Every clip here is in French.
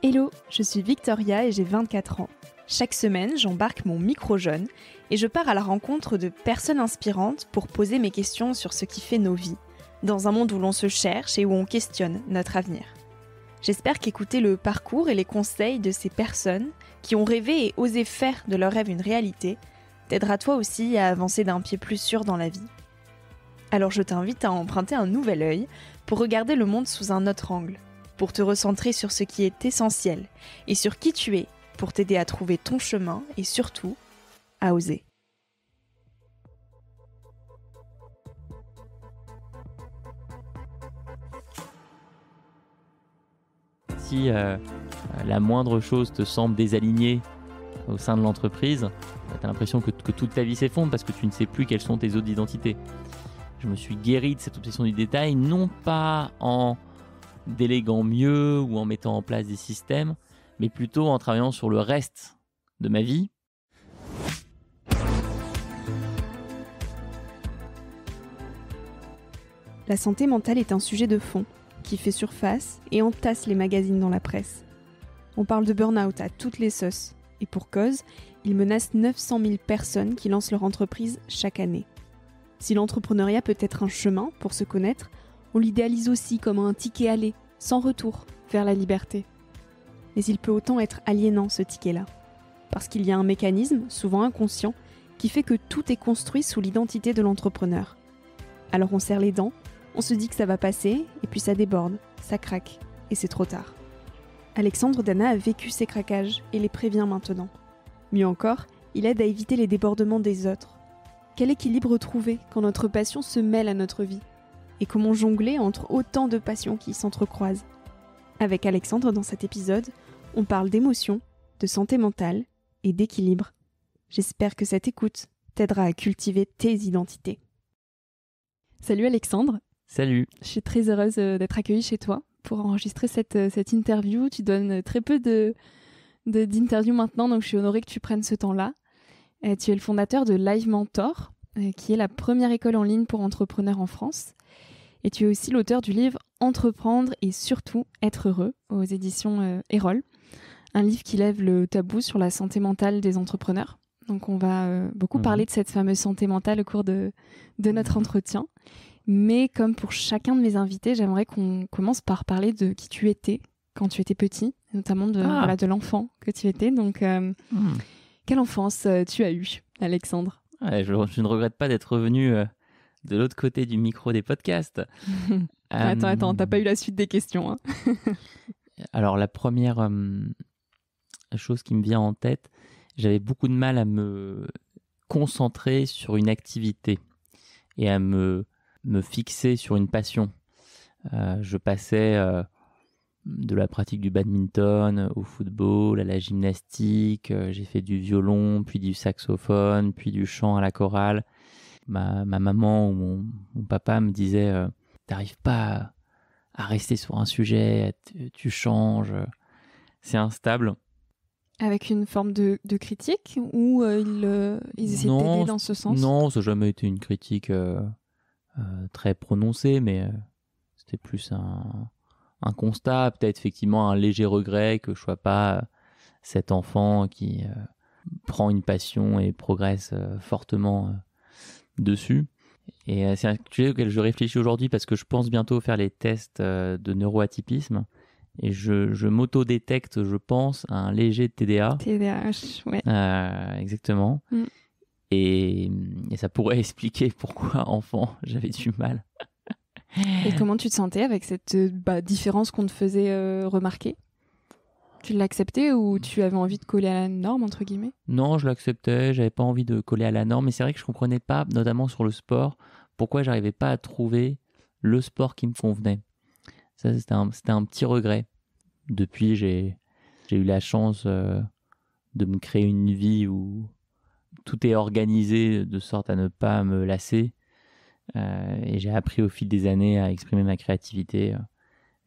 Hello, je suis Victoria et j'ai 24 ans. Chaque semaine, j'embarque mon micro-jeune et je pars à la rencontre de personnes inspirantes pour poser mes questions sur ce qui fait nos vies, dans un monde où l'on se cherche et où on questionne notre avenir. J'espère qu'écouter le parcours et les conseils de ces personnes qui ont rêvé et osé faire de leur rêve une réalité t'aidera toi aussi à avancer d'un pied plus sûr dans la vie. Alors je t'invite à emprunter un nouvel œil pour regarder le monde sous un autre angle pour te recentrer sur ce qui est essentiel et sur qui tu es pour t'aider à trouver ton chemin et surtout à oser. Si euh, la moindre chose te semble désalignée au sein de l'entreprise, bah, tu as l'impression que, que toute ta vie s'effondre parce que tu ne sais plus quelles sont tes autres identités. Je me suis guéri de cette obsession du détail, non pas en déléguant mieux ou en mettant en place des systèmes, mais plutôt en travaillant sur le reste de ma vie. La santé mentale est un sujet de fond qui fait surface et entasse les magazines dans la presse. On parle de burn-out à toutes les sauces, et pour cause, il menace 900 000 personnes qui lancent leur entreprise chaque année. Si l'entrepreneuriat peut être un chemin pour se connaître, on l'idéalise aussi comme un ticket aller, sans retour, vers la liberté. Mais il peut autant être aliénant ce ticket-là. Parce qu'il y a un mécanisme, souvent inconscient, qui fait que tout est construit sous l'identité de l'entrepreneur. Alors on serre les dents, on se dit que ça va passer, et puis ça déborde, ça craque, et c'est trop tard. Alexandre Dana a vécu ces craquages et les prévient maintenant. Mieux encore, il aide à éviter les débordements des autres. Quel équilibre trouver quand notre passion se mêle à notre vie et comment jongler entre autant de passions qui s'entrecroisent. Avec Alexandre dans cet épisode, on parle d'émotion, de santé mentale et d'équilibre. J'espère que cette écoute t'aidera à cultiver tes identités. Salut Alexandre. Salut. Je suis très heureuse euh, d'être accueillie chez toi pour enregistrer cette, euh, interview. Tu donnes euh, très peu d'interviews maintenant, donc je suis honorée que tu prennes ce temps-là. tu es le fondateur de Live Mentor, qui est la première école en ligne pour entrepreneurs en France. Et tu es aussi l'auteur du livre Entreprendre et surtout être heureux aux éditions euh, Erol, un livre qui lève le tabou sur la santé mentale des entrepreneurs. Donc on va euh, beaucoup mhm. parler de cette fameuse santé mentale au cours de, de notre entretien. Mais comme pour chacun de mes invités, j'aimerais qu'on commence par parler de qui tu étais quand tu étais petit, notamment de ah. l'enfant que tu étais. Donc euh, hmm. quelle enfance tu as eue, Alexandre je, je, ne regrette pas d'être revenu de l'autre côté du micro des podcasts. attends, attends, t'as euh, pas eu la suite des questions. Hein. Alors la première euh, chose qui me vient en tête, j'avais beaucoup de mal à me concentrer sur une activité et à me, fixer sur une passion. Euh, je passais de la pratique du badminton au football, à la gymnastique, j'ai fait du violon, puis du saxophone, puis du chant à la chorale ma, ma maman ou mon, papa me disaient euh, T'arrives pas à, rester sur un sujet, tu changes, euh, c'est instable. Avec une forme de, critique ou euh, ils, ils, non, dans ce sens Non, ça n'a jamais été une critique très prononcée, mais c'était plus un, un constat, peut-être effectivement un léger regret que je sois pas cet enfant qui prend une passion et progresse fortement dessus. Et euh, c'est un sujet auquel je réfléchis aujourd'hui parce que je pense bientôt faire les tests euh, de neuroatypisme. Et je, je m'auto-détecte, je pense, un léger TDA. TDAH, ouais. Euh, exactement. Mm. Et, ça pourrait expliquer pourquoi, enfant, j'avais du mal. et comment tu te sentais avec cette bah, différence qu'on te faisait remarquer tu l'acceptais ou tu avais envie de coller à la norme, entre guillemets Non, je l'acceptais, j'avais pas envie de coller à la norme, mais c'est vrai que je comprenais pas, notamment sur le sport, pourquoi j'arrivais pas à trouver le sport qui me convenait. Ça, c'était un, petit regret. Depuis, j'ai eu la chance euh, de me créer une vie où tout est organisé de sorte à ne pas me lasser. Euh, et j'ai appris au fil des années à exprimer ma créativité. Euh,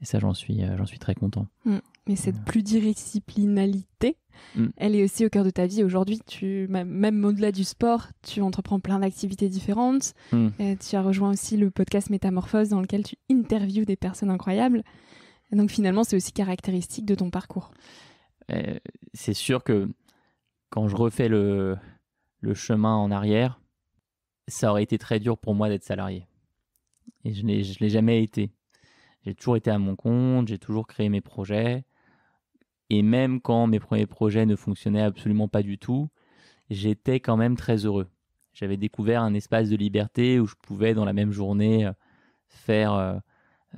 et ça, j'en suis, suis très content. Mm mais cette mm. pluridisciplinalité, mm. elle est aussi au cœur de ta vie. Aujourd'hui, tu même au-delà du sport, tu entreprends plein d'activités différentes. Mm. Euh, tu as rejoint aussi le podcast Métamorphose dans lequel tu interviews des personnes incroyables. donc finalement, c'est aussi caractéristique de ton parcours. Euh, c'est sûr que quand je refais le, le chemin en arrière, ça aurait été très dur pour moi d'être salarié. Et je ne l'ai jamais été. J'ai toujours été à mon compte, j'ai toujours créé mes projets. Et même quand mes premiers projets ne fonctionnaient absolument pas du tout, j'étais quand même très heureux. J'avais découvert un espace de liberté où je pouvais dans la même journée euh, faire euh,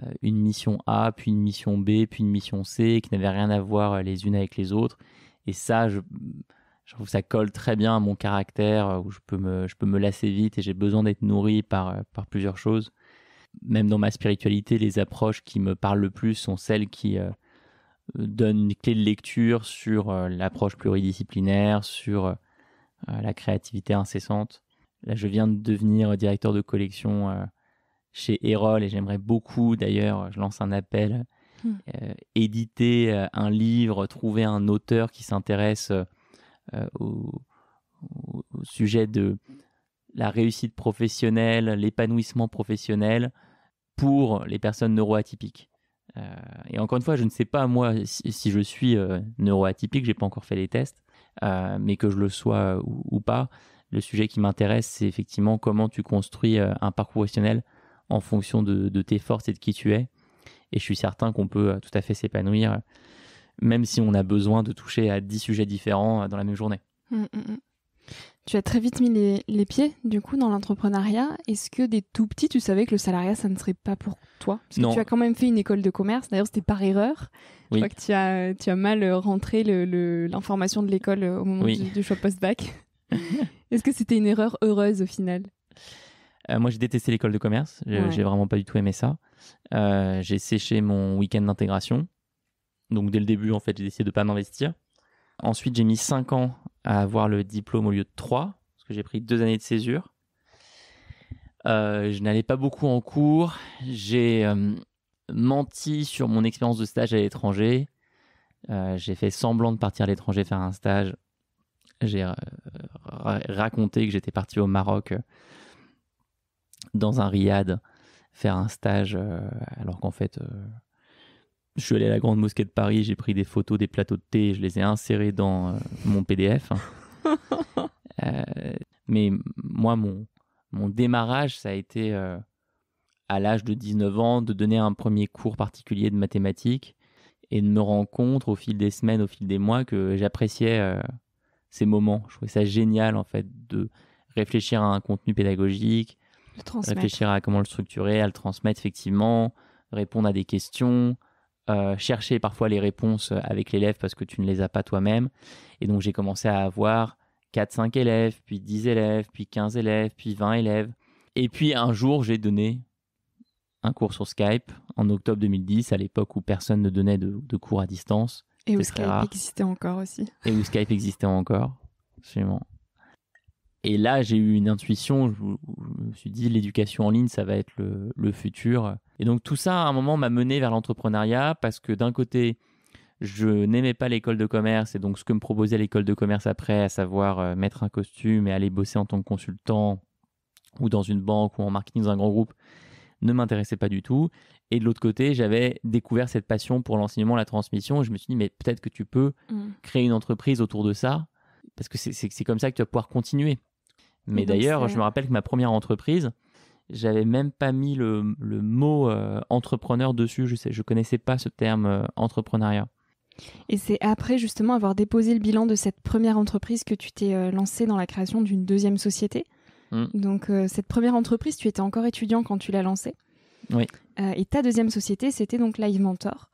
euh, une mission A, puis une mission B, puis une mission C, qui n'avait rien à voir les unes avec les autres. Et ça, je, trouve que ça colle très bien à mon caractère, où je peux me, je peux me lasser vite et j'ai besoin d'être nourri par, par plusieurs choses. Même dans ma spiritualité, les approches qui me parlent le plus sont celles qui, euh, donne une clé de lecture sur euh, l'approche pluridisciplinaire, sur euh, la créativité incessante. Là, je viens de devenir directeur de collection chez Erol et j'aimerais beaucoup, d'ailleurs, je lance un appel, hmm. éditer un livre, trouver un auteur qui s'intéresse au, sujet de la réussite professionnelle, l'épanouissement professionnel pour les personnes neuroatypiques. Euh, et encore une fois, je ne sais pas moi si, je suis euh, neuroatypique, j'ai pas encore fait les tests, euh, mais que je le sois ou, pas, le sujet qui m'intéresse, c'est effectivement comment tu construis un parcours professionnel en fonction de, tes forces et de qui tu es. Et je suis certain qu'on peut tout à fait s'épanouir, même si on a besoin de toucher à 10 sujets différents dans la même journée. Hum, hum, hum. Tu as très vite mis les, pieds, du coup, dans l'entrepreneuriat. Est-ce que des tout petits, tu savais que le salariat, ça ne serait pas pour toi Parce que tu as quand même fait une école de commerce. D'ailleurs, c'était par erreur. Je crois que tu as, mal euh, rentré l'information de l'école euh, au moment du, choix post-bac. Est-ce que c'était une erreur heureuse au final euh, Moi, j'ai détesté l'école de commerce. J'ai n'ai vraiment pas du tout aimé ça. j'ai séché mon week-end d'intégration. Donc, dès le début, en fait, j'ai décidé de pas m'investir. Ensuite, j'ai mis 5 ans à avoir le diplôme au lieu de 3, parce que j'ai pris deux années de césure. Euh, je n'allais pas beaucoup en cours. J'ai euh, menti sur mon expérience de stage à l'étranger. Euh, j'ai fait semblant de partir à l'étranger faire un stage. J'ai raconté que j'étais parti au Maroc dans un riad faire un stage alors qu'en fait je suis allé à la Grande Mosquée de Paris, j'ai pris des photos des plateaux de thé, je les ai insérés dans euh, mon PDF. Euh, mais moi, mon, mon démarrage, ça a été euh, à l'âge de 19 ans de donner un premier cours particulier de mathématiques et de me rendre compte au fil des semaines, au fil des mois que j'appréciais ces moments. Je trouvais ça génial en fait de réfléchir à un contenu pédagogique, réfléchir à comment le structurer, à le transmettre effectivement, répondre à des questions. Euh, chercher parfois les réponses euh, avec l'élève parce que tu ne les as pas toi-même. Et donc j'ai commencé à avoir 4-5 élèves, puis 10 élèves, puis 15 élèves, puis 20 élèves. Et puis un jour, j'ai donné un cours sur Skype en octobre 2010, à l'époque où personne ne donnait de, cours à distance. Et où Skype existait encore aussi. Et où Skype existait encore, absolument. Et là, j'ai eu une intuition, je, me suis dit, l'éducation en ligne, ça va être le, futur. Et donc tout ça, à un moment, m'a mené vers l'entrepreneuriat parce que d'un côté, je n'aimais pas l'école de commerce et donc ce que me proposait l'école de commerce après, à savoir euh, mettre un costume et aller bosser en tant que consultant ou dans une banque ou en marketing dans un grand groupe, ne m'intéressait pas du tout. Et de l'autre côté, j'avais découvert cette passion pour l'enseignement, la transmission. je me suis dit, mais peut-être que tu peux mmh. créer une entreprise autour de ça, parce que c'est comme ça que tu vas pouvoir continuer. Mais d'ailleurs, je me rappelle que ma première entreprise, j'avais même pas mis le, mot euh, entrepreneur dessus. Je ne connaissais pas ce terme euh, entrepreneuriat. Et c'est après justement avoir déposé le bilan de cette première entreprise que tu t'es euh, lancé dans la création d'une deuxième société. Hmm. Donc cette première entreprise, tu étais encore étudiant quand tu l'as lancée. Oui. et ta deuxième société, c'était donc Live Mentor.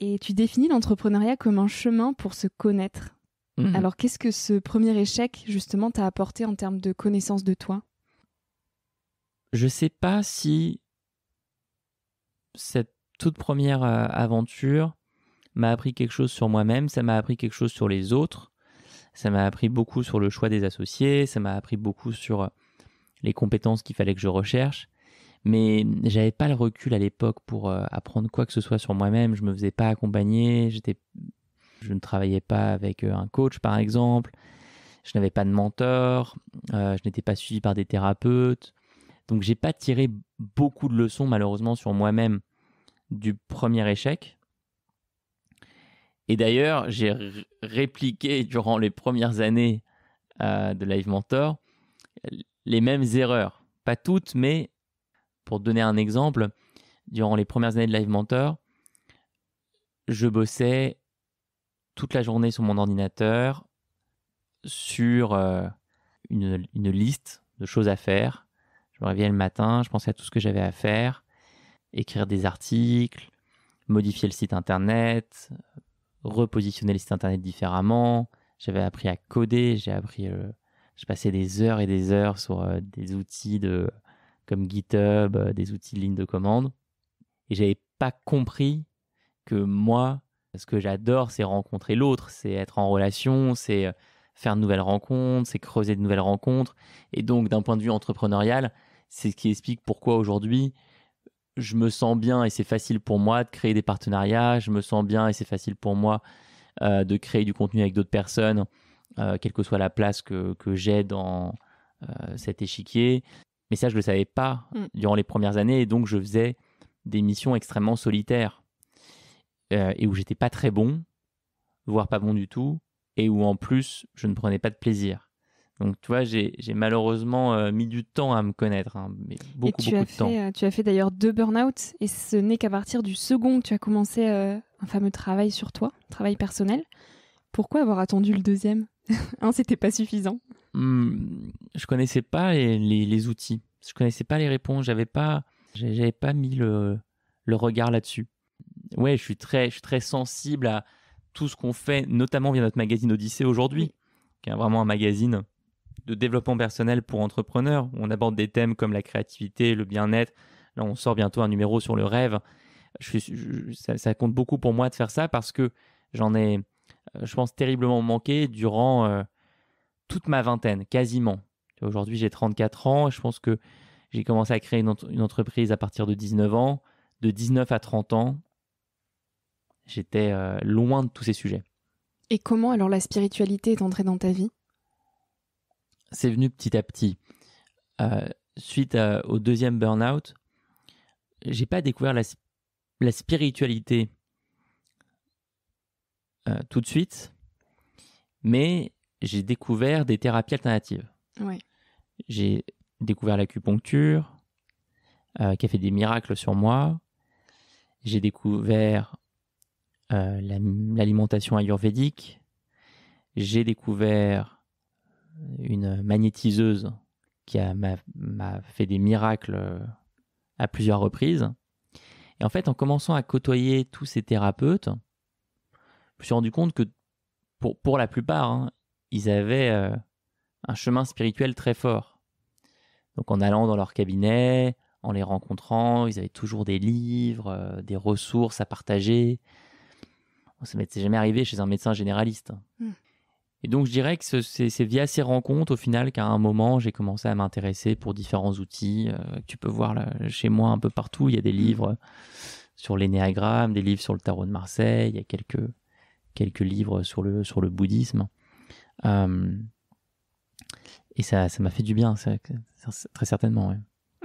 Et tu définis l'entrepreneuriat comme un chemin pour se connaître. Mhm. Alors qu'est-ce que ce premier échec justement t'a apporté en termes de connaissance de toi Je ne sais pas si cette toute première euh, aventure m'a appris quelque chose sur moi-même, ça m'a appris quelque chose sur les autres, ça m'a appris beaucoup sur le choix des associés, ça m'a appris beaucoup sur euh, les compétences qu'il fallait que je recherche. Mais j'avais pas le recul à l'époque pour euh, apprendre quoi que ce soit sur moi-même. Je me faisais pas accompagner. J'étais je ne travaillais pas avec euh, un coach, par exemple. Je n'avais pas de mentor. Euh, je n'étais pas suivi par des thérapeutes. Donc, j'ai pas tiré beaucoup de leçons, malheureusement, sur moi-même du premier échec. Et d'ailleurs, j'ai répliqué durant les premières années euh, de Live Mentor les mêmes erreurs. Pas toutes, mais pour donner un exemple, durant les premières années de Live Mentor, je bossais toute la journée sur mon ordinateur sur euh, une, liste de choses à faire. Je me réveillais le matin, je pensais à tout ce que j'avais à faire, écrire des articles, modifier le site internet, repositionner le site internet différemment. J'avais appris à coder, j'ai appris, euh, je passais des heures et des heures sur euh, des outils de, comme GitHub, des outils de ligne de commande. Et j'avais pas compris que moi, ce que j'adore, c'est rencontrer l'autre, c'est être en relation, c'est euh, faire de nouvelles rencontres, c'est creuser de nouvelles rencontres. Et donc, d'un point de vue entrepreneurial, c'est ce qui explique pourquoi aujourd'hui, je me sens bien et c'est facile pour moi de créer des partenariats, je me sens bien et c'est facile pour moi euh, de créer du contenu avec d'autres personnes, euh, quelle que soit la place que, j'ai dans cet échiquier. Mais ça, je ne le savais pas mm. durant les premières années et donc je faisais des missions extrêmement solitaires. Euh, et où j'étais pas très bon, voire pas bon du tout, et où en plus je ne prenais pas de plaisir. Donc tu vois, j'ai malheureusement euh, mis du temps à me connaître, hein, mais beaucoup, tu as fait, euh, Tu as fait d'ailleurs deux burn-out, et ce n'est qu'à partir du second que tu as commencé un fameux travail sur toi, travail personnel. Pourquoi avoir attendu le deuxième Un, c'était pas suffisant. Hmm, je connaissais pas les, outils, je connaissais pas les réponses, j'avais pas, j'avais pas mis le regard là-dessus ouais, je suis très, je suis très sensible à tout ce qu'on fait, notamment via notre magazine Odyssée aujourd'hui, qui est vraiment un magazine de développement personnel pour entrepreneurs. on aborde des thèmes comme la créativité, le bien-être. Là, on sort bientôt un numéro sur le rêve. Je, ça, compte beaucoup pour moi de faire ça parce que j'en ai, euh, je pense, terriblement manqué durant euh, toute ma vingtaine, quasiment. Aujourd'hui, j'ai 34 ans. Je pense que j'ai commencé à créer une, entreprise à partir de 19 ans. De 19 à 30 ans, J'étais euh, loin de tous ces sujets. Et comment alors la spiritualité est entrée dans ta vie C'est venu petit à petit. Euh, suite euh, au deuxième burn-out, j'ai pas découvert la, spiritualité tout de suite, mais j'ai découvert des thérapies alternatives. J'ai découvert l'acupuncture, qui a fait des miracles sur moi. J'ai découvert euh, l'alimentation ayurvédique. J'ai découvert une magnétiseuse qui m'a fait des miracles euh, à plusieurs reprises. Et en fait, en commençant à côtoyer tous ces thérapeutes, je me suis rendu compte que pour, la plupart, hein, ils avaient euh, un chemin spirituel très fort. Donc en allant dans leur cabinet, en les rencontrant, ils avaient toujours des livres, des ressources à partager, ça m'est jamais arrivé chez un médecin généraliste. Hmm. Et donc, je dirais que c'est via ces rencontres, au final, qu'à un moment, j'ai commencé à m'intéresser pour différents outils. Euh, tu peux voir chez moi un peu partout. Il y a des hmm. livres sur l'énéagramme, des livres sur le tarot de Marseille, il y a quelques, quelques livres sur le, sur le bouddhisme. Euh, et ça m'a fait du bien, très certainement.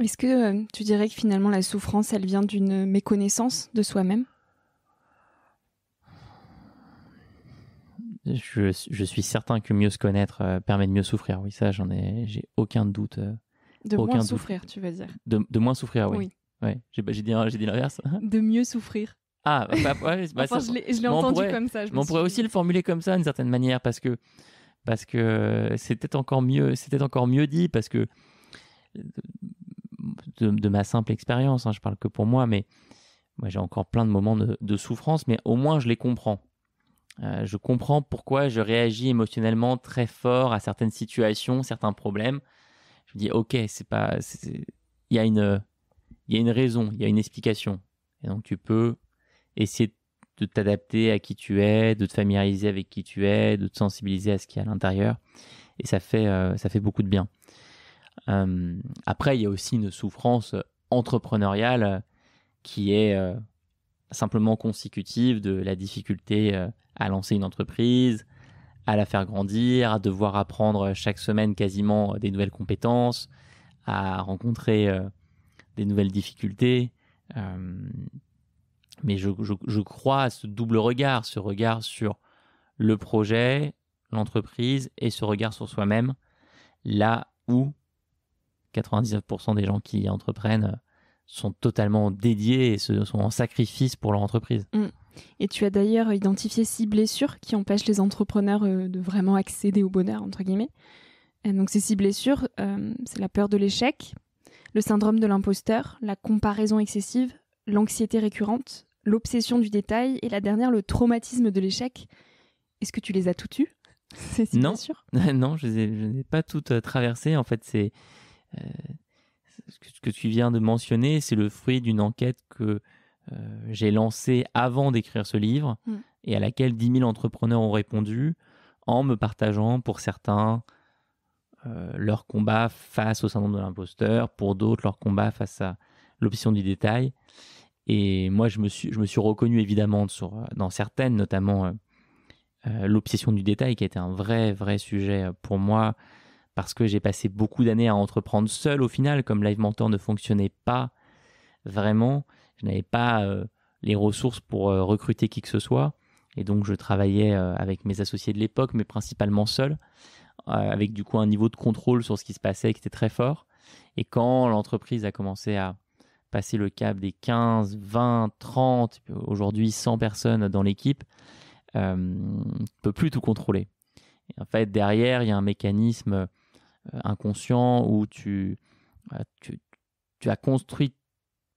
Est-ce que euh, tu dirais que finalement la souffrance, elle vient d'une méconnaissance de soi-même je, suis certain que mieux se connaître euh, permet de mieux souffrir. Oui, ça, j'en ai, j'ai aucun doute. Euh, de moins souffrir, tu vas dire. De, moins souffrir, oui. oui. J'ai, dit, l'inverse. de mieux souffrir. Ah, bah, bah, bah, je l'ai, entendu comme ça. Je on pourrait aussi le formuler comme ça d'une certaine manière parce que parce que c'était encore mieux, c'était encore mieux dit parce que de, ma simple expérience, hein, je parle que pour moi, mais moi j'ai encore plein de moments de, souffrance, mais au moins je les comprends. Euh, je comprends pourquoi je réagis émotionnellement très fort à certaines situations, certains problèmes. Je me dis, ok, c'est pas, il y a une, il y a une raison, il y a une explication. Et donc tu peux essayer de t'adapter à qui tu es, de te familiariser avec qui tu es, de te sensibiliser à ce qu'il y a à l'intérieur. Et ça fait, euh, ça fait beaucoup de bien. Euh, après, il y a aussi une souffrance entrepreneuriale qui est simplement consécutive de la difficulté euh, à lancer une entreprise, à la faire grandir, à devoir apprendre chaque semaine quasiment euh, des nouvelles compétences, à rencontrer euh, des nouvelles difficultés. mais je, crois à ce double regard, ce regard sur le projet, l'entreprise et ce regard sur soi-même, là où 99% des gens qui entreprennent sont totalement dédiés et se, sont en sacrifice pour leur entreprise. Mm. Et tu as d'ailleurs identifié six blessures qui empêchent les entrepreneurs euh, de vraiment accéder au bonheur, entre guillemets. Euh, donc ces six blessures, euh, c'est la peur de l'échec, le syndrome de l'imposteur, la comparaison excessive, l'anxiété récurrente, l'obsession du détail et la dernière, le traumatisme de l'échec. Est-ce que tu les as toutes eues Non, non, je n'ai pas toutes traversées. En fait, c'est ce que tu viens de mentionner, c'est le fruit d'une enquête que euh, j'ai lancée avant d'écrire ce livre mm. et à laquelle 10 000 entrepreneurs ont répondu en me partageant pour certains euh, leur combat face au syndrome de l'imposteur, pour d'autres leur combat face à l'obsession du détail. Et moi, je me suis, je me suis reconnu évidemment euh, dans certaines, notamment l'obsession du détail qui était un vrai, vrai sujet pour moi parce que j'ai passé beaucoup d'années à entreprendre seul au final, comme Live Mentor ne fonctionnait pas vraiment, je n'avais pas euh, les ressources pour euh, recruter qui que ce soit, et donc je travaillais euh, avec mes associés de l'époque, mais principalement seul, avec du coup un niveau de contrôle sur ce qui se passait qui était très fort. Et quand l'entreprise a commencé à passer le cap des 15, 20, 30, aujourd'hui 100 personnes dans l'équipe, on ne peut plus tout contrôler. en fait, derrière, il y a un mécanisme euh, inconscient où euh, tu, tu, as construit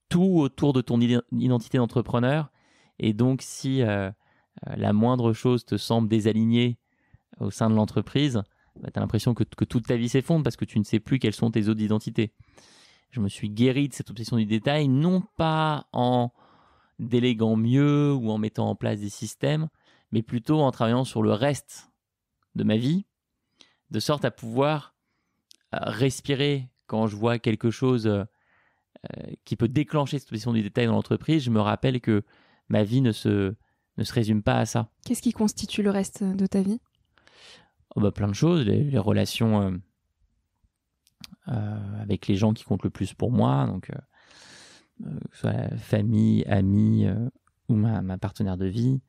tout autour de ton identité d'entrepreneur. Et donc, si euh, la moindre chose te semble désalignée au sein de l'entreprise, bah, tu as l'impression que, que, toute ta vie s'effondre parce que tu ne sais plus quelles sont tes autres identités. Je me suis guéri de cette obsession du détail, non pas en déléguant mieux ou en mettant en place des systèmes, mais plutôt en travaillant sur le reste de ma vie, de sorte à pouvoir respirer quand je vois quelque chose euh, euh, qui peut déclencher cette obsession du détail dans l'entreprise, je me rappelle que ma vie ne se, ne se résume pas à ça. Qu'est-ce qui constitue le reste de ta vie oh bah, Plein de choses, les, relations euh, avec les gens qui comptent le plus pour moi, donc que ce famille, amis ou ma, ma, partenaire de vie.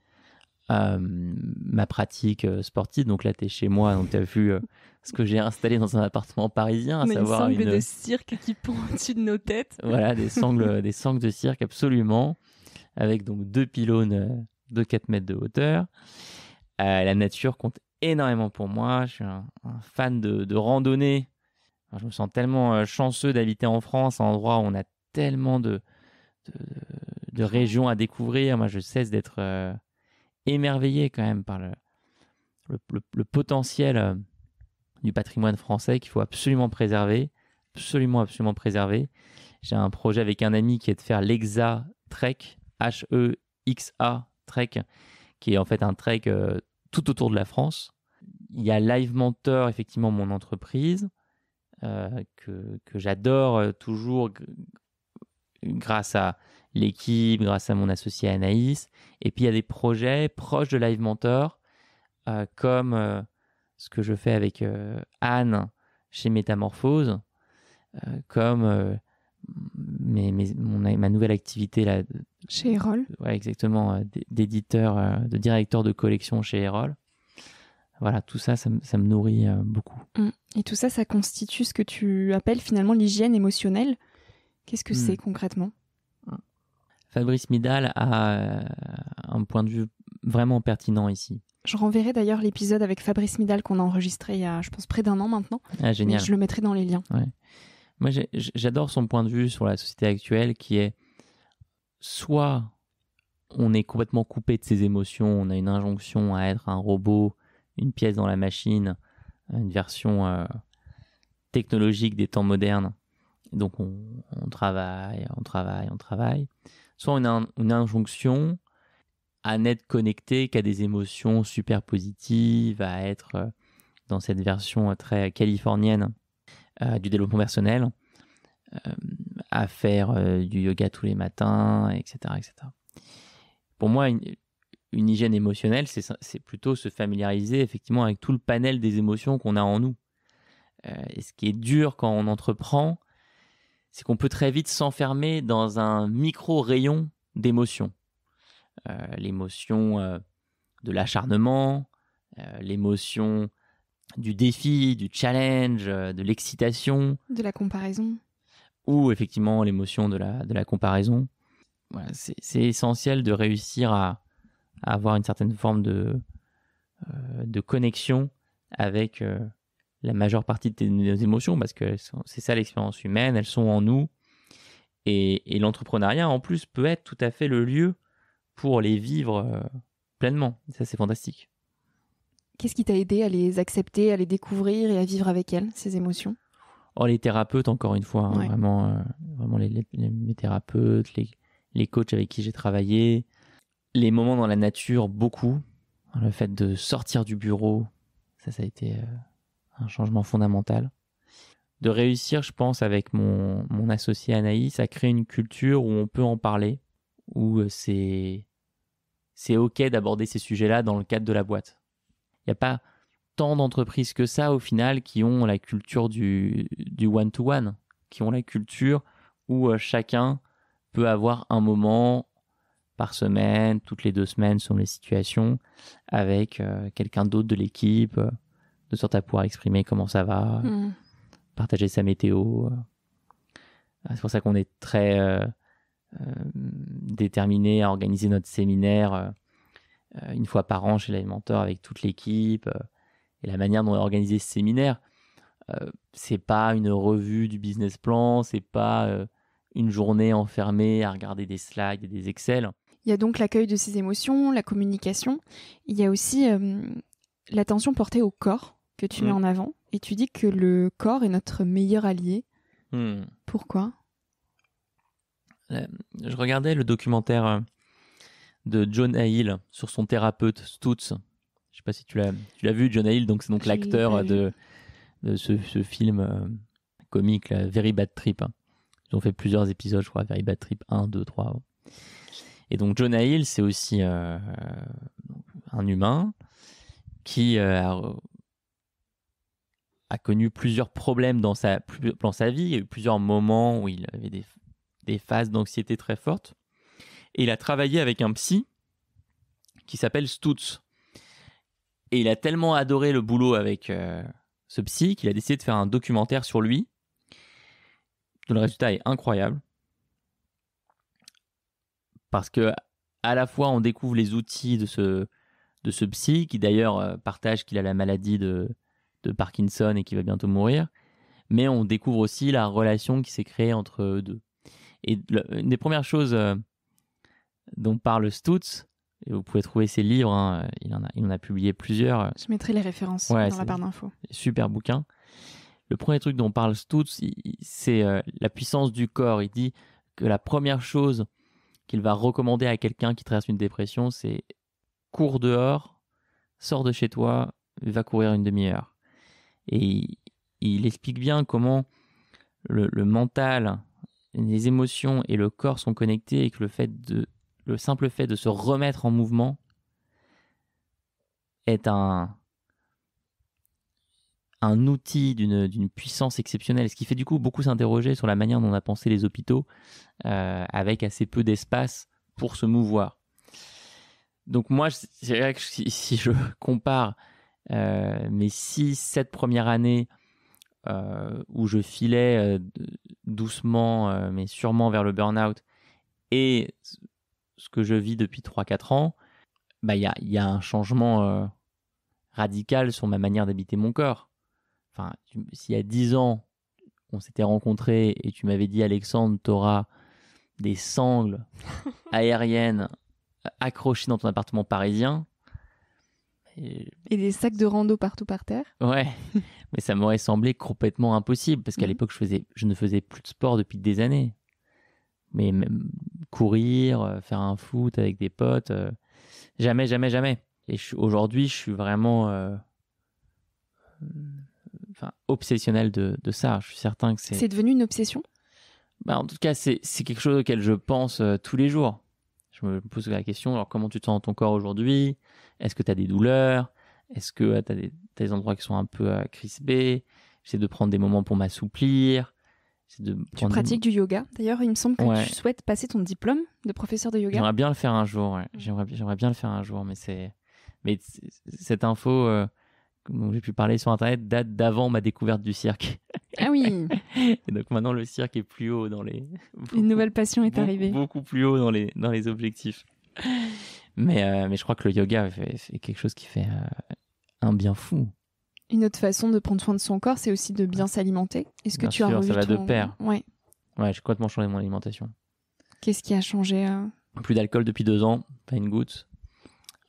ma pratique sportive, donc là tu es chez moi, donc tu as vu ce que j'ai installé dans un appartement parisien, à savoir une sangle de cirque qui pend au-dessus de nos têtes. Voilà, des sangles, des sangles de cirque, absolument, avec donc deux pylônes euh, de 4 mètres de hauteur. Euh, la nature compte énormément pour moi. Je suis un, fan de, randonnée. je me sens tellement euh, chanceux d'habiter en France, un endroit où on a tellement de, de, régions à découvrir. Moi, je cesse d'être émerveillé quand même par le, le potentiel du patrimoine français qu'il faut absolument préserver, absolument, absolument préserver. J'ai un projet avec un ami qui est de faire l'Exa Trek, H-E-X-A Trek, qui est en fait un trek euh, tout autour de la France. Il y a Live Mentor, effectivement, mon entreprise, euh, que, j'adore euh, toujours grâce à l'équipe, grâce à mon associé Anaïs. Et puis il y a des projets proches de Live Mentor, comme ce que je fais avec euh, Anne chez Métamorphose, euh, comme euh, mes, ma nouvelle activité là, chez Erol. Oui, exactement, d'éditeur, de directeur de collection chez Erol. Voilà, tout ça, ça, ça me nourrit beaucoup. Mmh. Et tout ça, ça constitue ce que tu appelles finalement l'hygiène émotionnelle. Qu'est-ce que mmh. c'est concrètement Fabrice Midal a un point de vue vraiment pertinent ici. Je renverrai d'ailleurs l'épisode avec Fabrice Midal qu'on a enregistré il y a, je pense, près d'un an maintenant. Ah, génial. je le mettrai dans les liens. Moi, j'adore son point de vue sur la société actuelle qui est soit on est complètement coupé de ses émotions, on a une injonction à être un robot, une pièce dans la machine, une version euh, technologique des temps modernes. Donc on, travaille, on travaille, on travaille. Soit on a une injonction à n'être connecté qu'à des émotions super positives, à être euh, dans cette version euh, très californienne euh, du développement personnel, à faire du yoga tous les matins, etc. etc. Pour moi, une, une hygiène émotionnelle, c'est plutôt se familiariser effectivement avec tout le panel des émotions qu'on a en nous. et ce qui est dur quand on entreprend, c'est qu'on peut très vite s'enfermer dans un micro-rayon d'émotions. Euh, l'émotion euh, de l'acharnement, euh, l'émotion du défi, du challenge, de l'excitation. De la comparaison. Ou effectivement l'émotion de la, de la comparaison. c'est essentiel de réussir à, avoir une certaine forme de, de connexion avec la majeure partie de, nos émotions, parce que c'est ça l'expérience humaine, elles sont en nous. Et, et l'entrepreneuriat, en plus, peut être tout à fait le lieu pour les vivre euh, pleinement. Ça, c'est fantastique. Qu'est-ce qui t'a aidé à les accepter, à les découvrir et à vivre avec elles, ces émotions Oh, les thérapeutes, encore une fois, hein, vraiment, euh, vraiment les, thérapeutes, les, les, coachs avec qui j'ai travaillé, les moments dans la nature, beaucoup. Le fait de sortir du bureau, ça, ça a été euh, un changement fondamental. De réussir, je pense, avec mon, mon associé Anaïs, à créer une culture où on peut en parler, où euh, c'est c'est ok d'aborder ces sujets-là dans le cadre de la boîte. Il n'y a pas tant d'entreprises que ça au final qui ont la culture du du one to one, qui ont la culture où euh, chacun peut avoir un moment par semaine, toutes les deux semaines selon les situations, avec euh, quelqu'un d'autre de l'équipe, de sorte à pouvoir exprimer comment ça va, mmh. partager sa météo. Ah, c'est pour ça qu'on est très euh, déterminé à organiser notre séminaire euh, euh, une fois par an chez l'alimenteur avec toute l'équipe et la manière dont a organisé ce séminaire. c'est pas une revue du business plan, c'est pas une journée enfermée à regarder des slides et des excels. Il y a donc l'accueil de ces émotions, la communication. Il y a aussi l'attention portée au corps que tu mets mm. en avant. Et tu dis que le corps est notre meilleur allié. Hmm. Pourquoi euh, je regardais le documentaire euh, de John Hill sur son thérapeute Stutz. Je ne sais pas si tu l'as, l'as vu, John Hill, donc c'est donc l'acteur euh, de, ce, film comique, Very Bad Trip. Ils ont fait plusieurs épisodes, je crois, Very Bad Trip 1, 2, 3. Et donc John Hill, c'est aussi un humain qui a, connu plusieurs problèmes dans sa, dans sa vie. Il y a eu plusieurs moments où il avait des, des phases d'anxiété très fortes. Et il a travaillé avec un psy qui s'appelle Stutz. Et il a tellement adoré le boulot avec euh, ce psy qu'il a décidé de faire un documentaire sur lui. Le résultat est incroyable. Parce que à la fois on découvre les outils de ce, de ce psy, qui d'ailleurs euh, partage qu'il a la maladie de, de Parkinson et qu'il va bientôt mourir, mais on découvre aussi la relation qui s'est créée entre eux deux. Et une des premières choses euh, dont parle Stutz, et vous pouvez trouver ses livres, hein, il, en a, il en a publié plusieurs. Je mettrai les références dans la barre d'infos. Super bouquin. Le premier truc dont parle Stutz, c'est euh, la puissance du corps. Il dit que la première chose qu'il va recommander à quelqu'un qui traverse une dépression, c'est cours dehors, sors de chez toi, va courir une demi-heure. Et il, explique bien comment le, le mental les émotions et le corps sont connectés et que le, fait de, le simple fait de se remettre en mouvement est un, outil d'une puissance exceptionnelle, ce qui fait du coup beaucoup s'interroger sur la manière dont on a pensé les hôpitaux euh, avec assez peu d'espace pour se mouvoir. Donc moi, c'est vrai que si, je compare euh, mes 6-7 premières années euh, où je filais euh, doucement euh, mais sûrement vers le burn-out et ce que je vis depuis 3-4 ans, bah, il bah, y, a, y a un changement radical sur ma manière d'habiter mon corps. Enfin, s'il y a 10 ans, on s'était rencontrés et tu m'avais dit, Alexandre, t'auras des sangles aériennes accrochées dans ton appartement parisien. Et... et des sacs de rando partout par terre. Ouais. Mais ça m'aurait semblé complètement impossible parce qu'à mmh. l'époque, je, faisais, je ne faisais plus de sport depuis des années. Mais même courir, euh, faire un foot avec des potes, euh, jamais, jamais, jamais. Et aujourd'hui, je suis vraiment euh, obsessionnel de, de, ça. Je suis certain que c'est. C'est devenu une obsession bah, En tout cas, c'est quelque chose auquel je pense tous les jours. Je me pose la question alors, comment tu te sens dans ton corps aujourd'hui Est-ce que tu as des douleurs est-ce que tu as, des endroits qui sont un peu euh, crispés J'essaie de prendre des moments pour m'assouplir. De tu pratiques du yoga. D'ailleurs, il me semble que tu souhaites passer ton diplôme de professeur de yoga. J'aimerais bien le faire un jour. Mm. J'aimerais, bien le faire un jour, mais c'est, mais cette info euh, dont j'ai pu parler sur internet date d'avant ma découverte du cirque. Ah oui. Et donc maintenant, le cirque est plus haut dans les. Une nouvelle passion est arrivée. Beaucoup plus haut dans les dans les objectifs. Mais euh, mais je crois que le yoga est, quelque chose qui fait un bien fou. Une autre façon de prendre soin de son corps, c'est aussi de bien s'alimenter. Est-ce que tu as revu ça va de pair. Ouais. Ouais, j'ai complètement changé mon alimentation. Qu'est-ce qui a changé euh Plus d'alcool depuis deux ans, pas une goutte.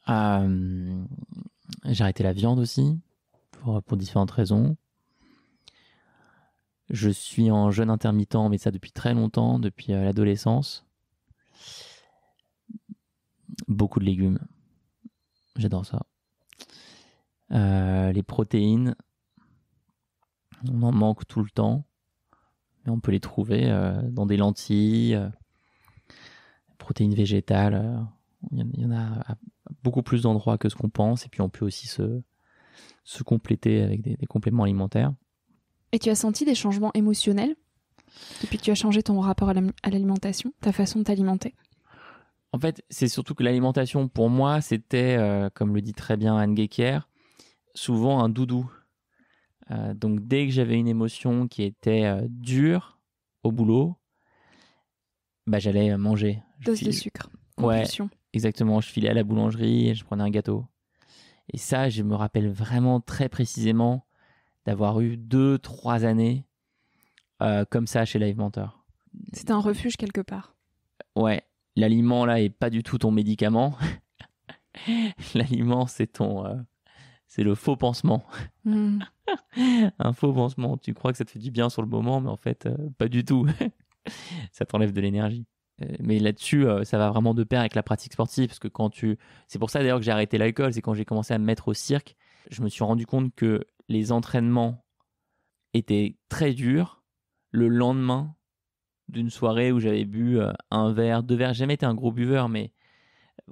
Euh, j'ai arrêté la viande aussi, pour, pour différentes raisons. Je suis en jeûne intermittent, mais ça depuis très longtemps, depuis euh, l'adolescence. Beaucoup de légumes. J'adore ça. Euh, les protéines, on en manque tout le temps, mais on peut les trouver euh, dans des lentilles, euh, protéines végétales. Il y en a beaucoup plus d'endroits que ce qu'on pense, et puis on peut aussi se, compléter avec des, compléments alimentaires. Et tu as senti des changements émotionnels et puis tu as changé ton rapport à l'alimentation, ta façon de t'alimenter En fait, c'est surtout que l'alimentation, pour moi, c'était, comme le dit très bien Anne Guéquière, souvent un doudou. Euh, donc dès que j'avais une émotion qui était euh, dure au boulot, bah, j'allais euh, manger. Dose de sucre. Ouais, exactement. Je filais à la boulangerie je prenais un gâteau. Et ça, je me rappelle vraiment très précisément d'avoir eu deux, trois années comme ça chez Live Mentor. C'était un refuge quelque part. Ouais. L'aliment là est pas du tout ton médicament. L'aliment c'est ton c'est le faux pansement. Hmm. un faux pansement. Tu crois que ça te fait du bien sur le moment, mais en fait, euh, pas du tout. ça t'enlève de l'énergie. Euh, mais là-dessus, euh, ça va vraiment de pair avec la pratique sportive, parce que quand tu, c'est pour ça d'ailleurs que j'ai arrêté l'alcool. C'est quand j'ai commencé à me mettre au cirque, je me suis rendu compte que les entraînements étaient très durs le lendemain d'une soirée où j'avais bu un verre, deux verres. J'ai jamais été un gros buveur, mais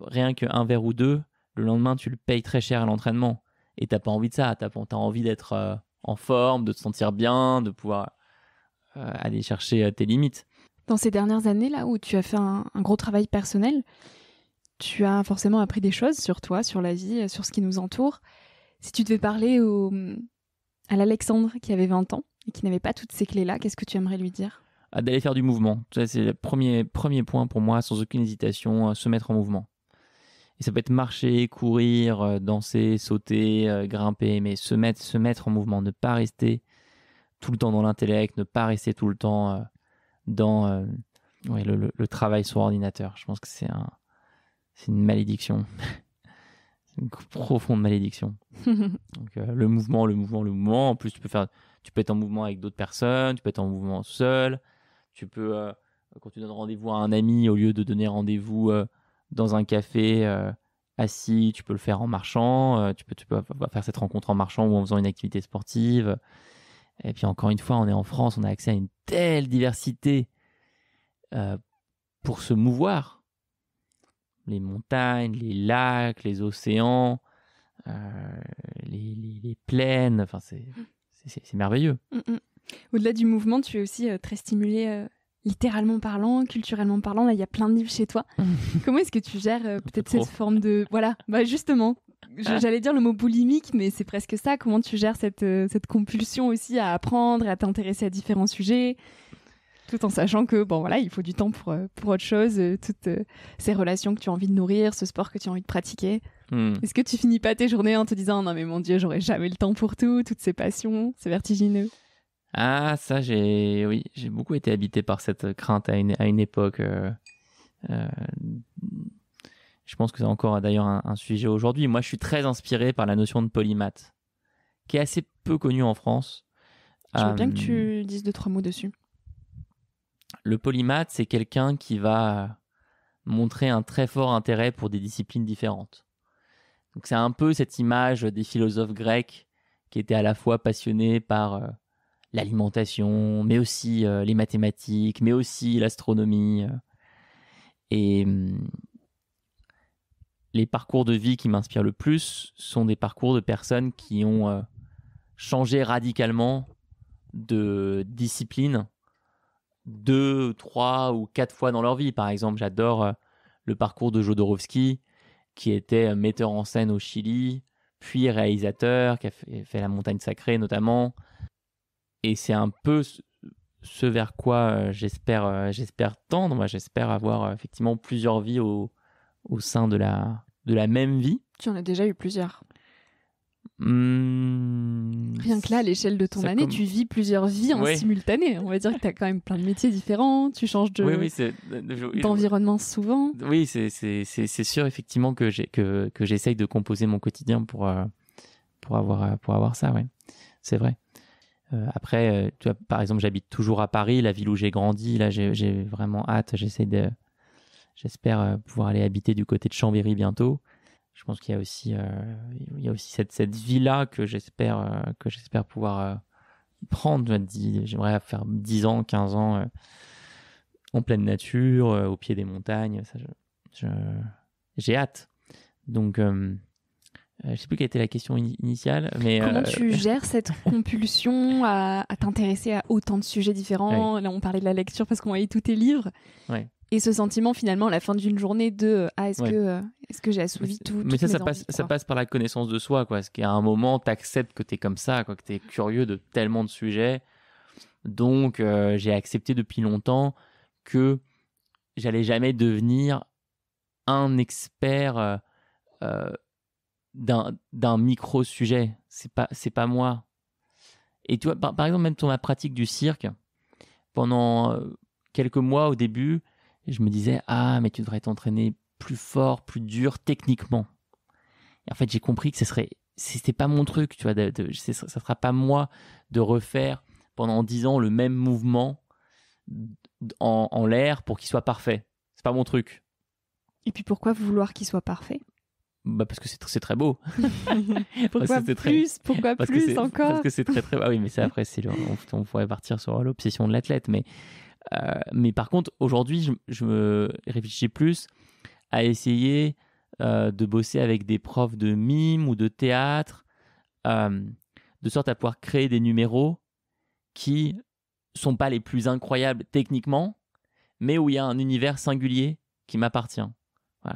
rien qu'un verre ou deux, le lendemain, tu le payes très cher à l'entraînement et t'as pas envie de ça. T'as as envie d'être euh, en forme, de te sentir bien, de pouvoir euh, aller chercher euh, tes limites. Dans ces dernières années là où tu as fait un, gros travail personnel, tu as forcément appris des choses sur toi, sur la vie, sur ce qui nous entoure. Si tu devais parler au, à l'Alexandre qui avait 20 ans et qui n'avait pas toutes ces clés là, qu'est-ce que tu aimerais lui dire ah, D'aller faire du mouvement. C'est le premier, premier point pour moi, sans aucune hésitation, se mettre en mouvement ça peut être marcher, courir, euh, danser, sauter, euh, grimper, mais se mettre, se mettre en mouvement, ne pas rester tout le temps dans l'intellect, ne pas rester tout le temps euh, dans le, travail sur ordinateur. Je pense que c'est une malédiction. une profonde malédiction. le mouvement, le mouvement, le mouvement. En plus, tu peux, faire, tu peux être en mouvement avec d'autres personnes, tu peux être en mouvement seul. Tu peux, quand tu donnes rendez-vous à un ami, au lieu de donner rendez-vous dans un café euh, assis, tu peux le faire en marchant, euh, tu, peux, tu peux faire cette rencontre en marchant ou en faisant une activité sportive. Et puis encore une fois, on est en France, on a accès à une telle diversité euh, pour se mouvoir. Les montagnes, les lacs, les océans, les, plaines, enfin c'est mmh. merveilleux. Mmh, mmh. Au-delà du mouvement, tu es aussi très stimulé littéralement parlant, culturellement parlant, là, il y a plein de livres chez toi. Comment est-ce que tu gères euh, peut-être cette forme de... Voilà, bah justement, ah. j'allais dire le mot boulimique, mais c'est presque ça. Comment tu gères euh, cette, compulsion aussi à apprendre, à t'intéresser à différents sujets tout en sachant que bon voilà il faut du temps pour euh, pour autre chose toutes ces relations que tu as envie de nourrir ce sport que tu as envie de pratiquer hmm. est-ce que tu finis pas tes journées en te disant non mais mon dieu j'aurai jamais le temps pour tout toutes ces passions c'est vertigineux ah, ça, j'ai oui, j'ai beaucoup été habité par cette crainte à une, époque. Euh, euh, je pense que c'est encore d'ailleurs un, sujet aujourd'hui. Moi, je suis très inspiré par la notion de polymath, qui est assez peu connue en France. Je veux bien que tu euh, dises deux, trois mots dessus. Le polymath, c'est quelqu'un qui va montrer un très fort intérêt pour des disciplines différentes. Donc c'est un peu cette image des philosophes grecs qui étaient à la fois passionnés par l'alimentation, mais aussi euh, les mathématiques, mais aussi l'astronomie. Euh. Et hum, les parcours de vie qui m'inspirent le plus sont des parcours de personnes qui ont euh, changé radicalement de discipline deux, trois ou quatre fois dans leur vie. Par exemple, j'adore le parcours de Jodorowsky, qui était metteur en scène au Chili, puis réalisateur, qui a fait, La Montagne Sacrée notamment, et c'est un peu ce vers quoi euh, j'espère euh, j'espère tendre. Moi, j'espère avoir euh, effectivement plusieurs vies au, au sein de la, de la même vie. Tu en as déjà eu plusieurs. Mmh. Rien que là, à l'échelle de ton année, tu vis plusieurs vies en simultané. On va dire que tu as quand même plein de métiers différents, tu changes de, d'environnement souvent. Oui, c'est, c'est, sûr, effectivement, que, j'ai, que, que j'essaye de composer mon quotidien pour, pour, avoir, pour avoir ça, ouais. C'est vrai. Euh, après, euh, tu par exemple, j'habite toujours à Paris, la ville où j'ai grandi. Là, j'ai vraiment hâte. J'essaie de, j'espère euh, pouvoir aller habiter du côté de Chambéry bientôt. Je pense qu'il y a aussi, il y a aussi cette, cette vie là que j'espère que j'espère pouvoir prendre. J'aimerais faire 10 ans, 15 ans en pleine nature, au pied des montagnes. Ça, j'ai hâte. Donc euh, je ne sais plus quelle était la question initiale, mais comment euh, tu gères cette compulsion à, t'intéresser à autant de sujets différents Là, on parlait de la lecture parce qu'on voyait tous tes livres. Et ce sentiment, finalement, à la fin d'une journée, de euh, ah, est-ce que est-ce que j'ai assouvi tout Mais ça, ça passe, par la connaissance de soi, quoi. Parce qu'à un moment, tu acceptes que tu es comme ça, quoi, que es curieux de tellement de sujets. Donc, j'ai accepté depuis longtemps que j'allais jamais devenir un expert d'un micro sujet. C'est pas c'est pas moi. Et tu vois, par, exemple, même dans ma pratique du cirque, pendant euh, quelques mois au début, je me disais ah mais tu devrais t'entraîner plus fort, plus dur techniquement. Et en fait, j'ai compris que ce serait c'était pas mon truc, tu vois, de, ça sera pas moi de refaire pendant dix ans le même mouvement en, en l'air pour qu'il soit parfait. C'est pas mon truc. Et puis pourquoi vouloir qu'il soit parfait bah parce que c'est très beau. pourquoi plus Pourquoi plus encore Parce que c'est très très. Ah oui, mais après, on, on pourrait partir sur l'obsession de l'athlète. Mais, euh, mais par contre, aujourd'hui, je, je, me réfléchis plus à essayer euh, de bosser avec des profs de mime ou de théâtre, euh, de sorte à pouvoir créer des numéros qui sont pas les plus incroyables techniquement, mais où il y a un univers singulier qui m'appartient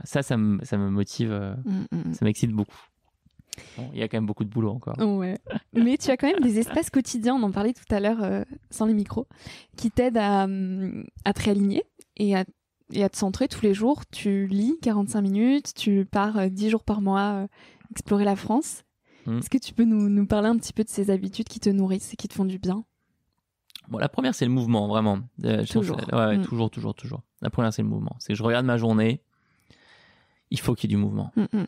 ça, ça me, motive, euh, mm, mm, mm. ça m'excite beaucoup. il y a quand même beaucoup de boulot encore. Mais tu as quand même des espaces quotidiens, on en parlait tout à l'heure euh, sans les micros, qui t'aident à, te réaligner et à, et à, te centrer tous les jours. Tu lis 45 minutes, tu pars 10 euh, jours par mois explorer la France. Hmm. Est-ce que tu peux nous, parler un petit peu de ces habitudes qui te nourrissent et qui te font du bien Bon, la première, c'est le mouvement, vraiment. toujours. Hmm. toujours, toujours, toujours. La première, c'est le mouvement. C'est que je regarde ma journée, il faut qu'il y ait du mouvement. Mm, mm.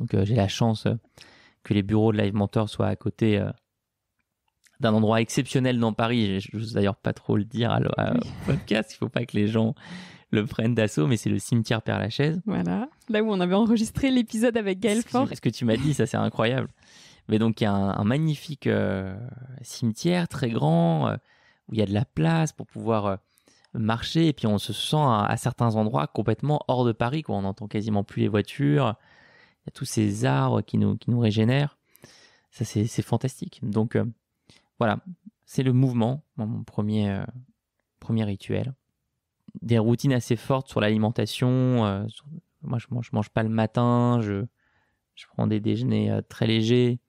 Donc euh, j'ai la chance euh, que les bureaux de Live Mentor soient à côté euh, d'un endroit exceptionnel dans Paris. Je n'ose d'ailleurs pas trop le dire à, au podcast, il ne faut pas que les gens le prennent d'assaut, mais c'est le cimetière Père-Lachaise. Voilà, là où on avait enregistré l'épisode avec Gaël Fort. Ce que tu m'as dit, ça c'est incroyable. Mais donc il y a un magnifique cimetière très grand, où il y a de la place pour pouvoir marcher et puis on se sent à, certains endroits complètement hors de Paris, quoi. On n'entend quasiment plus les voitures. Il y a tous ces arbres qui nous, qui nous régénèrent. Ça, c'est, fantastique. Donc, euh, voilà. C'est le mouvement, mon premier, euh, premier rituel. Des routines assez fortes sur l'alimentation. Euh, moi, je ne je mange pas le matin. Je, je prends des déjeuners très légers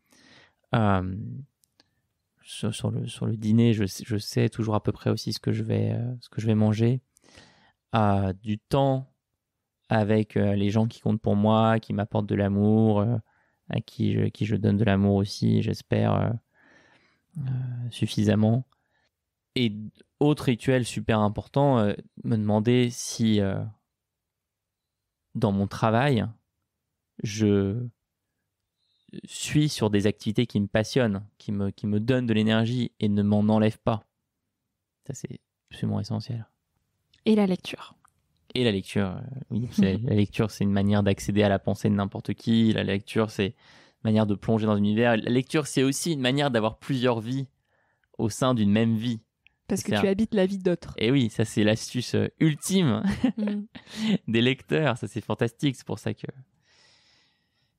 sur, le, dîner, je, sais toujours à peu près aussi ce que je vais, euh, ce que je vais manger. à du temps avec euh, les gens qui comptent pour moi, qui m'apportent de l'amour, euh, à qui je, qui je donne de l'amour aussi, j'espère, suffisamment. Et autre rituel super important, me demander si dans mon travail, je suis sur des activités qui me passionnent, qui me, qui me donnent de l'énergie et ne m'en enlèvent pas. Ça, c'est absolument essentiel. Et la lecture. Et la lecture, euh, oui. la lecture, c'est une manière d'accéder à la pensée de n'importe qui. La lecture, c'est une manière de plonger dans l'univers. La lecture, c'est aussi une manière d'avoir plusieurs vies au sein d'une même vie. Parce que tu habites la vie d'autres. Et eh oui, ça c'est l'astuce euh, ultime mm. des lecteurs, ça c'est fantastique, c'est pour ça que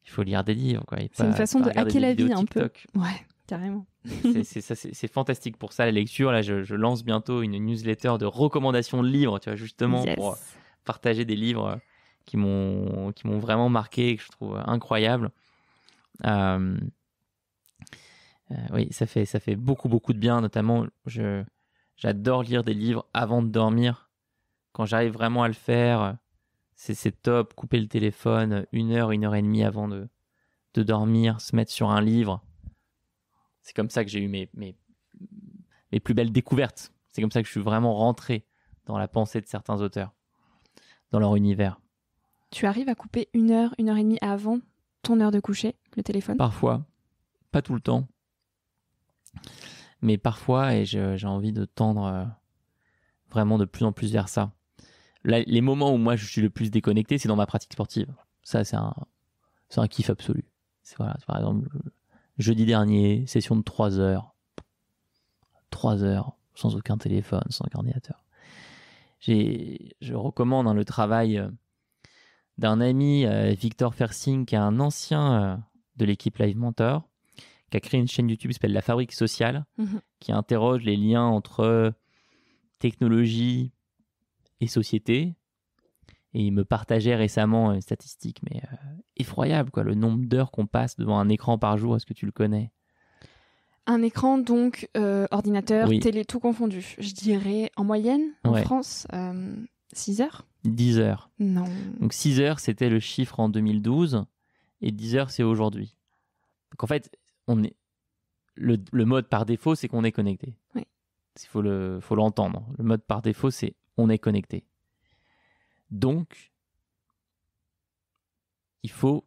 il faut lire des livres. C'est une façon de hacker la vie un peu. Ouais, carrément. C'est fantastique pour ça, la lecture. Là, je, lance bientôt une newsletter de recommandations de livres, tu vois, justement pour euh, partager des livres euh, qui m'ont vraiment marqué que je trouve euh, incroyables. oui, ça fait, ça fait beaucoup, beaucoup de bien. Notamment, j'adore lire des livres avant de dormir. Quand j'arrive vraiment à le faire, c'est top, couper le téléphone une heure, une heure et demie avant de, de dormir, se mettre sur un livre. C'est comme ça que j'ai eu mes, mes, mes, plus belles découvertes. C'est comme ça que je suis vraiment rentré dans la pensée de certains auteurs, dans leur univers. Tu arrives à couper une heure, une heure et demie avant ton heure de coucher, le téléphone Parfois, pas tout le temps. Mais parfois, et j'ai envie de tendre euh, vraiment de plus en plus vers ça les moments où moi je suis le plus déconnecté, c'est dans ma pratique sportive. Ça, c'est un, c'est kiff absolu. par exemple, jeudi dernier, session de 3 heures. 3 heures, sans aucun téléphone, sans ordinateur. J'ai, je recommande hein, le travail euh, d'un ami, euh, Victor Fersing, qui est un ancien euh, de l'équipe Live Mentor, qui a créé une chaîne YouTube qui s'appelle La Fabrique Sociale, mhm. qui interroge les liens entre technologie, et société. Et il me partageait récemment une statistique, mais euh, effroyable, quoi, le nombre d'heures qu'on passe devant un écran par jour, est-ce que tu le connais Un écran, donc euh, ordinateur, télé, tout confondu. Je dirais en moyenne, en France, 6 euh, heures 10 heures. Non. Donc 6 heures, c'était le chiffre en 2012, et 10 heures, c'est aujourd'hui. Donc en fait, on est... le, mode par défaut, c'est qu'on est connecté. Oui. Il faut l'entendre. Le, faut le mode par défaut, c'est on est connecté. Donc, il faut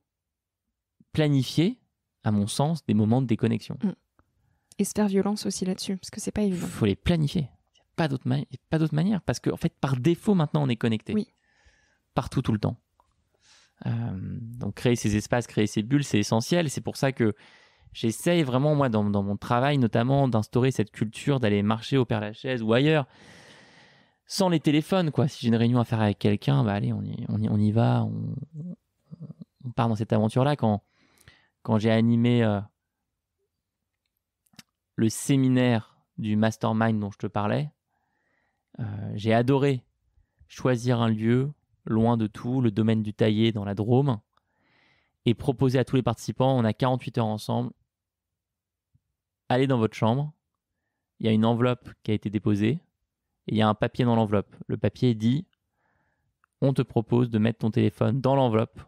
planifier, à mon sens, des moments de déconnexion. Espère mm. Et se violence aussi là-dessus, parce que c'est pas évident. Il faut les planifier. Il n'y a pas d'autre manière, parce qu'en en fait, par défaut, maintenant, on est connecté. Partout, tout le temps. Euh, donc, créer ces espaces, créer ces bulles, c'est essentiel. C'est pour ça que j'essaye vraiment, moi, dans, dans, mon travail, notamment, d'instaurer cette culture d'aller marcher au Père-Lachaise ou ailleurs, sans les téléphones, quoi. Si j'ai une réunion à faire avec quelqu'un, bah allez, on y, on va, on, part dans cette aventure-là. Quand, quand j'ai animé euh, le séminaire du mastermind dont je te parlais, euh, j'ai adoré choisir un lieu loin de tout, le domaine du taillé dans la Drôme, et proposer à tous les participants, on a 48 heures ensemble, allez dans votre chambre, il y a une enveloppe qui a été déposée, il y a un papier dans l'enveloppe. Le papier dit on te propose de mettre ton téléphone dans l'enveloppe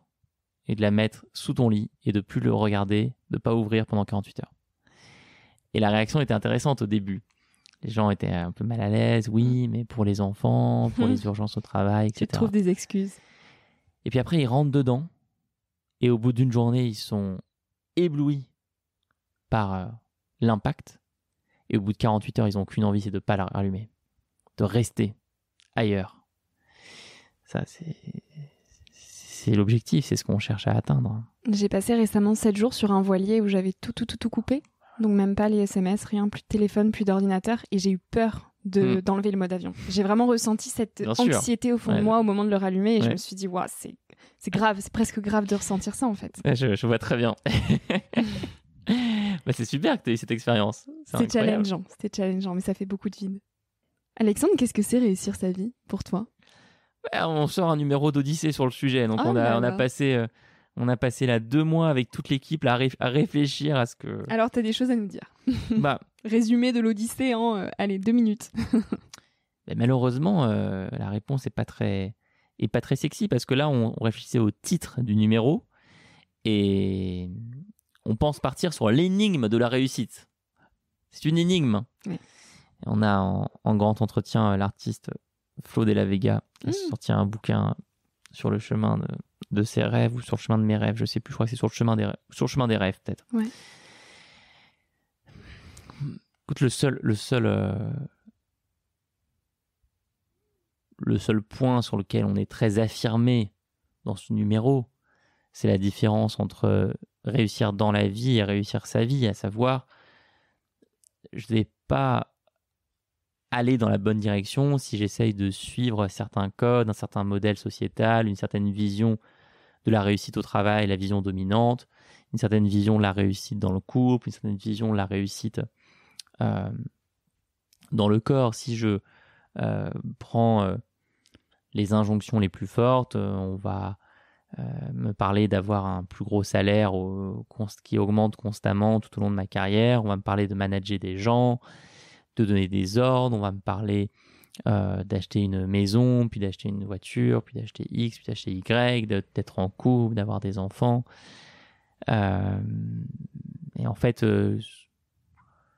et de la mettre sous ton lit et de plus le regarder, de pas ouvrir pendant 48 heures. Et la réaction était intéressante au début. Les gens étaient un peu mal à l'aise, oui, mm. mais pour les enfants, pour mm. les urgences au travail, etc. Tu trouves des excuses. Et puis après, ils rentrent dedans et au bout d'une journée, ils sont éblouis par euh, l'impact. Et au bout de 48 heures, ils n'ont qu'une envie, c'est de ne pas l'allumer de rester ailleurs. Ça, c'est, l'objectif, c'est ce qu'on cherche à atteindre. J'ai passé récemment 7 jours sur un voilier où j'avais tout, tout, tout, tout coupé. Donc même pas les SMS, rien, plus de téléphone, plus d'ordinateur. Et j'ai eu peur de, hmm. d'enlever le mode avion. J'ai vraiment ressenti cette anxiété au fond de moi au moment de le rallumer. Et je me suis dit, c'est, c'est grave, c'est presque grave de ressentir ça en fait. Je, vois très bien. Bah, c'est super que tu aies eu cette expérience. C'est, challengeant, c'était challengeant, mais ça fait beaucoup de vide. Alexandre, qu'est-ce que c'est réussir sa vie pour toi On sort un numéro d'Odyssée sur le sujet, donc ah, on, a, passé, euh, on a passé là deux mois avec toute l'équipe à, réfléchir à ce que... Alors, tu as des choses à nous dire. Bah, Résumé de l'Odyssée en, hein, euh, allez, deux minutes. malheureusement, euh, la réponse n'est pas, très, pas très sexy, parce que là, on, on réfléchissait au titre du numéro, et on pense partir sur l'énigme de la réussite. C'est une énigme. Oui on a en, grand entretien euh, l'artiste Flo de la Vega qui mmh. sortit un bouquin sur le chemin de, ses rêves ou sur le chemin de mes rêves, je sais plus, je crois que c'est sur le chemin des rêves, sur le chemin des rêves peut-être. le seul, le seul, euh, le seul point sur lequel on est très affirmé dans ce numéro, c'est la différence entre réussir dans la vie et réussir sa vie, à savoir, je n'ai pas aller dans la bonne direction, si j'essaye de suivre certains codes, un certain modèle sociétal, une certaine vision de la réussite au travail, la vision dominante, une certaine vision de la réussite dans le couple, une certaine vision de la réussite euh, dans le corps, si je euh, prends euh, les injonctions les plus fortes, on va me parler d'avoir un plus gros salaire qui augmente constamment tout au long de ma carrière, on va me parler de manager des gens, de donner des ordres, on va me parler euh, d'acheter une maison, puis d'acheter une voiture, puis d'acheter X, puis d'acheter Y, d'être en couple, d'avoir des enfants. Euh, et en fait, euh,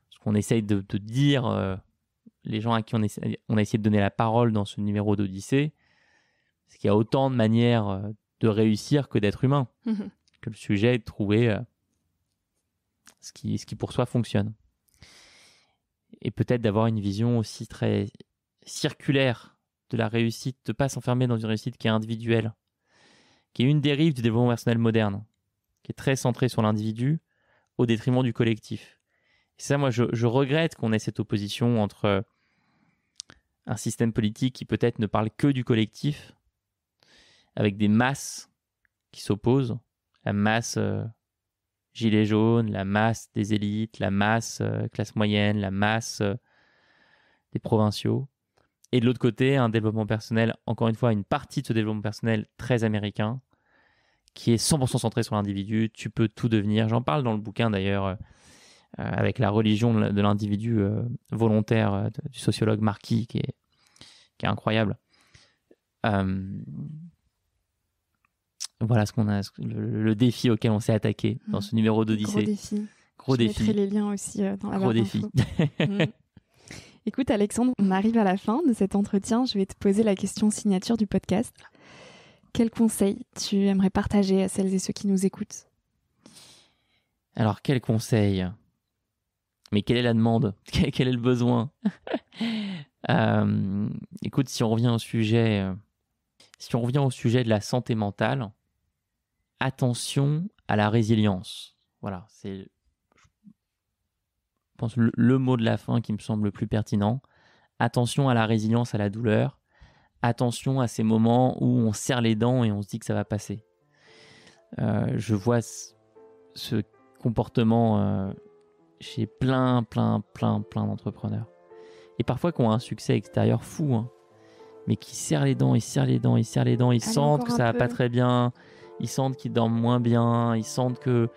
ce qu'on essaye de, dire, les gens à qui on, a essayé de donner la parole dans ce numéro d'Odyssée, c'est qu'il y a autant de manières de réussir que d'être humain. Que le sujet est de trouver ce qui pour soi fonctionne et peut-être d'avoir une vision aussi très circulaire de la réussite, de ne pas s'enfermer dans une réussite qui est individuelle, qui est une dérive du développement personnel moderne, qui est très centrée sur l'individu au détriment du collectif. Et ça, moi, je, je regrette qu'on ait cette opposition entre un système politique qui peut-être ne parle que du collectif, avec des masses qui s'opposent, la masse euh, gilets jaunes, la masse des élites, la masse euh, classe moyenne, la masse euh, des provinciaux. Et de l'autre côté, un développement personnel, encore une fois, une partie de ce développement personnel très américain, qui est 100% centré sur l'individu. Tu peux tout devenir. J'en parle dans le bouquin d'ailleurs, euh, avec la religion de l'individu volontaire du sociologue Marquis, qui est, qui incroyable. Voilà ce qu'on a, le, défi auquel on s'est attaqué dans mmh. ce numéro d'Odyssée. Gros défi. Je les liens aussi euh, dans la Gros défi. Mmh. Écoute Alexandre, on arrive à la fin de cet entretien. Je vais te poser la question signature du podcast. Quel conseil tu aimerais partager à celles et ceux qui nous écoutent Alors quel conseil Mais quelle est la demande Quel est le besoin euh, Écoute, si on revient au sujet, euh, si on revient au sujet de la santé mentale, attention à la résilience. Voilà, c'est, pense, le, mot de la fin qui me semble le plus pertinent. Attention à la résilience, à la douleur. Attention à ces moments où on serre les dents et on se dit que ça va passer. Euh, je vois ce comportement euh, chez plein, plein, plein, plein d'entrepreneurs. Et parfois qui ont un succès extérieur fou, hein, mais qui serrent les dents, ils serre les dents, ils serre les dents, ils sentent que ça va pas très bien, ils sentent qu'ils dorment moins bien, ils sentent que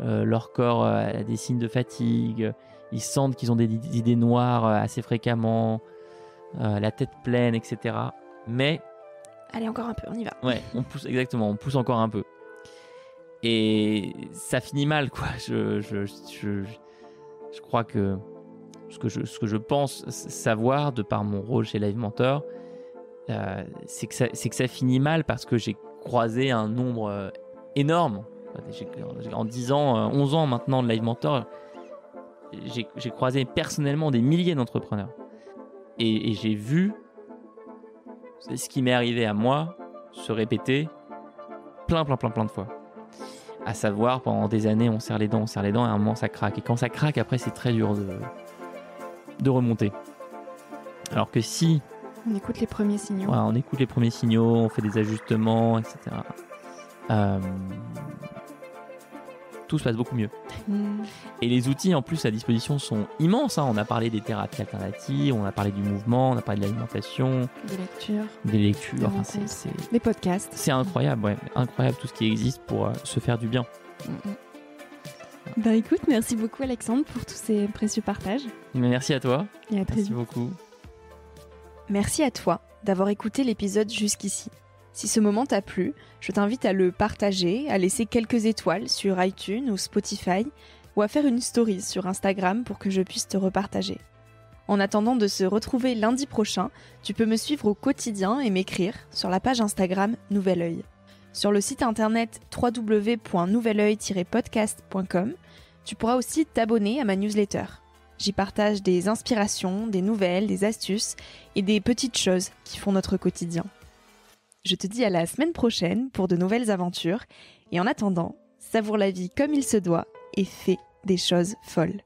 euh, leur corps euh, a des signes de fatigue, ils sentent qu'ils ont des, idées noires euh, assez fréquemment, la tête pleine, etc. Mais... Allez, encore un peu, on y va. Ouais, on pousse, exactement, on pousse encore un peu. Et ça finit mal, quoi. Je, je, je, je crois que ce que, je, ce que je pense savoir de par mon rôle chez Live Mentor, c'est que, que, ça finit mal parce que j'ai croisé un nombre euh, énorme. En 10 ans, 11 euh, ans maintenant de Live Mentor, j'ai croisé personnellement des milliers d'entrepreneurs. Et, j'ai vu ce qui m'est arrivé à moi se répéter plein, plein, plein, plein de fois. À savoir, pendant des années, on serre les dents, on serre les dents, et à un moment, ça craque. Et quand ça craque, après, c'est très dur de, de remonter. Alors que si on écoute les premiers signaux. on écoute les premiers signaux, on fait des ajustements, etc. Euh, tout se passe beaucoup mieux. Hmm. Et les outils en plus à disposition sont immenses. Hein. On a parlé des thérapies alternatives, on a parlé du mouvement, on a parlé de l'alimentation, des lectures, des lectures, des, podcasts. C'est incroyable, incroyable tout ce qui existe pour euh, se faire du bien. Hmm. Ben, écoute, merci beaucoup Alexandre pour tous ces précieux partages. Mais merci à toi. merci beaucoup. Merci à toi d'avoir écouté l'épisode jusqu'ici. Si ce moment t'a plu, je t'invite à le partager, à laisser quelques étoiles sur iTunes ou Spotify, ou à faire une story sur Instagram pour que je puisse te repartager. En attendant de se retrouver lundi prochain, tu peux me suivre au quotidien et m'écrire sur la page Instagram Nouvel Oeil. Sur le site internet www.nouveloeil-podcast.com, tu pourras aussi t'abonner à ma newsletter. J'y partage des inspirations, des nouvelles, des astuces et des petites choses qui font notre quotidien. Je te dis à la semaine prochaine pour de nouvelles aventures et en attendant, savoure la vie comme il se doit et fais des choses folles.